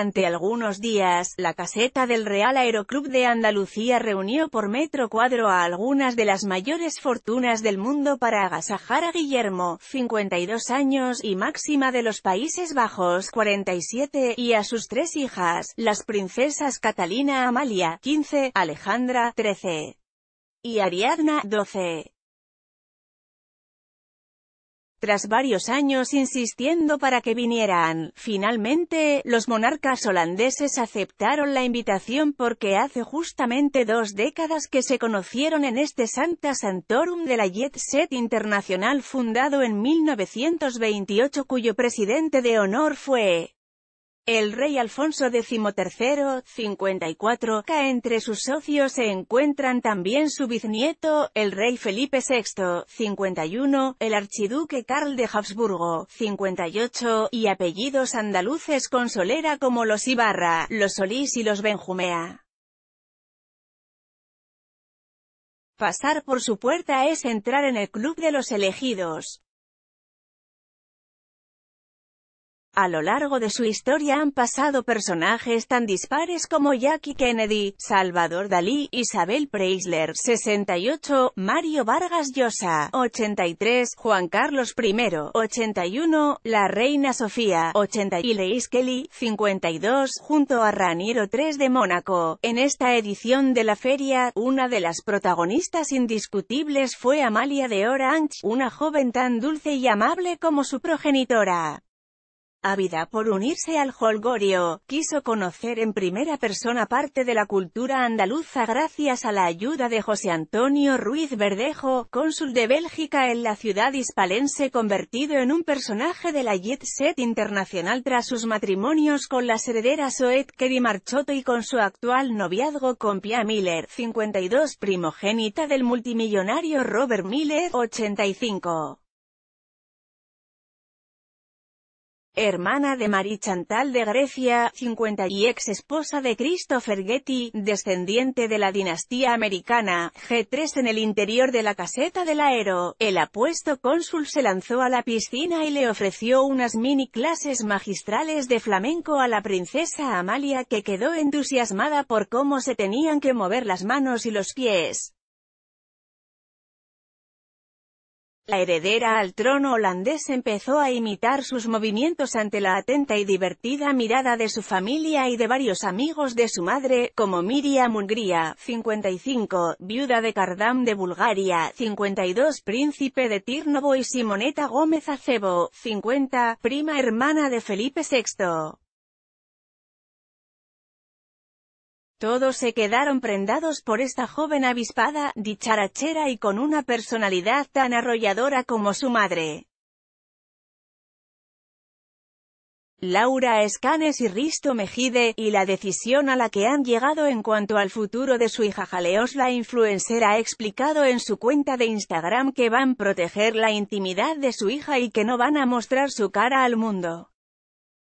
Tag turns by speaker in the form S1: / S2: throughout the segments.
S1: Durante algunos días, la caseta del Real Aeroclub de Andalucía reunió por metro cuadro a algunas de las mayores fortunas del mundo para agasajar a Guillermo, 52 años y máxima de los Países Bajos, 47, y a sus tres hijas, las princesas Catalina Amalia, 15, Alejandra, 13, y Ariadna, 12. Tras varios años insistiendo para que vinieran, finalmente, los monarcas holandeses aceptaron la invitación porque hace justamente dos décadas que se conocieron en este Santa Santorum de la Jet Set Internacional fundado en 1928 cuyo presidente de honor fue el rey Alfonso XIII, 54, entre sus socios se encuentran también su bisnieto, el rey Felipe VI, 51, el archiduque Carl de Habsburgo, 58, y apellidos andaluces con solera como los Ibarra, los Solís y los Benjumea. Pasar por su puerta es entrar en el club de los elegidos. A lo largo de su historia han pasado personajes tan dispares como Jackie Kennedy, Salvador Dalí, Isabel Preisler, 68, Mario Vargas Llosa, 83, Juan Carlos I, 81, la Reina Sofía, 80 y Leis Kelly, 52, junto a Raniero III de Mónaco. En esta edición de la feria, una de las protagonistas indiscutibles fue Amalia de Orange, una joven tan dulce y amable como su progenitora. Ávida por unirse al holgorio, quiso conocer en primera persona parte de la cultura andaluza gracias a la ayuda de José Antonio Ruiz Verdejo, cónsul de Bélgica en la ciudad hispalense convertido en un personaje de la jet set internacional tras sus matrimonios con las herederas Soet y Marchotto y con su actual noviazgo con Pia Miller, 52 primogénita del multimillonario Robert Miller, 85. hermana de Marie Chantal de Grecia, 50 y ex esposa de Christopher Getty, descendiente de la dinastía americana, G3 en el interior de la caseta del Aero, el apuesto cónsul se lanzó a la piscina y le ofreció unas mini clases magistrales de flamenco a la princesa Amalia que quedó entusiasmada por cómo se tenían que mover las manos y los pies. La heredera al trono holandés empezó a imitar sus movimientos ante la atenta y divertida mirada de su familia y de varios amigos de su madre, como Miriam Hungría, 55, viuda de Kardam de Bulgaria, 52, príncipe de Tirnovo y Simoneta Gómez Acebo, 50, prima hermana de Felipe VI. Todos se quedaron prendados por esta joven avispada, dicharachera y con una personalidad tan arrolladora como su madre. Laura Escanes y Risto Mejide, y la decisión a la que han llegado en cuanto al futuro de su hija Jaleos la influencer ha explicado en su cuenta de Instagram que van a proteger la intimidad de su hija y que no van a mostrar su cara al mundo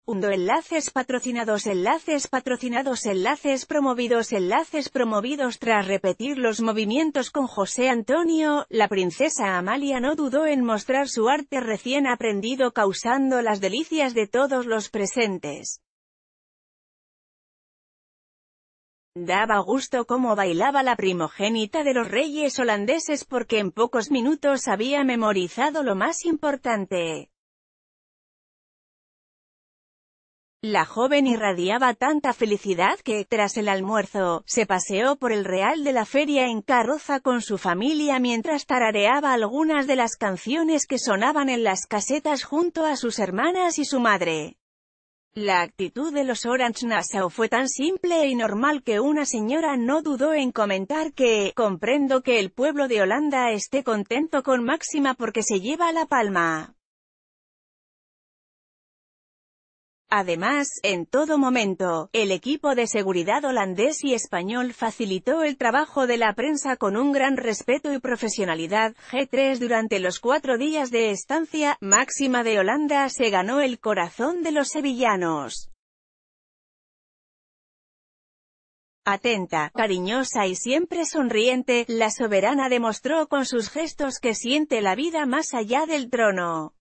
S1: enlaces patrocinados enlaces patrocinados enlaces promovidos enlaces promovidos Tras repetir los movimientos con José Antonio, la princesa Amalia no dudó en mostrar su arte recién aprendido causando las delicias de todos los presentes. Daba gusto cómo bailaba la primogénita de los reyes holandeses porque en pocos minutos había memorizado lo más importante. La joven irradiaba tanta felicidad que, tras el almuerzo, se paseó por el Real de la Feria en carroza con su familia mientras tarareaba algunas de las canciones que sonaban en las casetas junto a sus hermanas y su madre. La actitud de los Orange Nassau fue tan simple y normal que una señora no dudó en comentar que, comprendo que el pueblo de Holanda esté contento con Máxima porque se lleva la palma. Además, en todo momento, el equipo de seguridad holandés y español facilitó el trabajo de la prensa con un gran respeto y profesionalidad. G3 durante los cuatro días de estancia máxima de Holanda se ganó el corazón de los sevillanos. Atenta, cariñosa y siempre sonriente, la soberana demostró con sus gestos que siente la vida más allá del trono.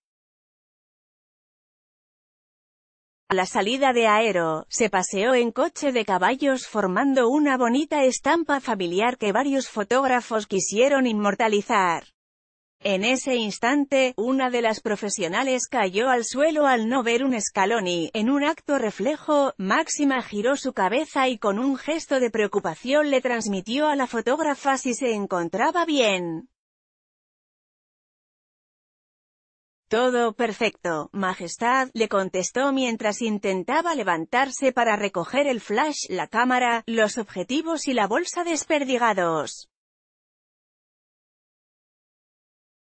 S1: A la salida de Aero, se paseó en coche de caballos formando una bonita estampa familiar que varios fotógrafos quisieron inmortalizar. En ese instante, una de las profesionales cayó al suelo al no ver un escalón y, en un acto reflejo, Máxima giró su cabeza y con un gesto de preocupación le transmitió a la fotógrafa si se encontraba bien. Todo perfecto, Majestad, le contestó mientras intentaba levantarse para recoger el flash, la cámara, los objetivos y la bolsa desperdigados.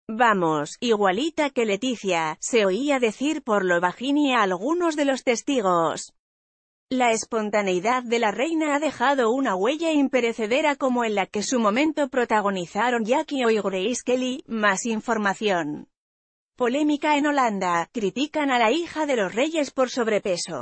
S1: Vamos, igualita que Leticia, se oía decir por lo bajini a algunos de los testigos. La espontaneidad de la reina ha dejado una huella imperecedera como en la que su momento protagonizaron Jackie o y Grace Kelly. Más información. Polémica en Holanda, critican a la hija de los reyes por sobrepeso.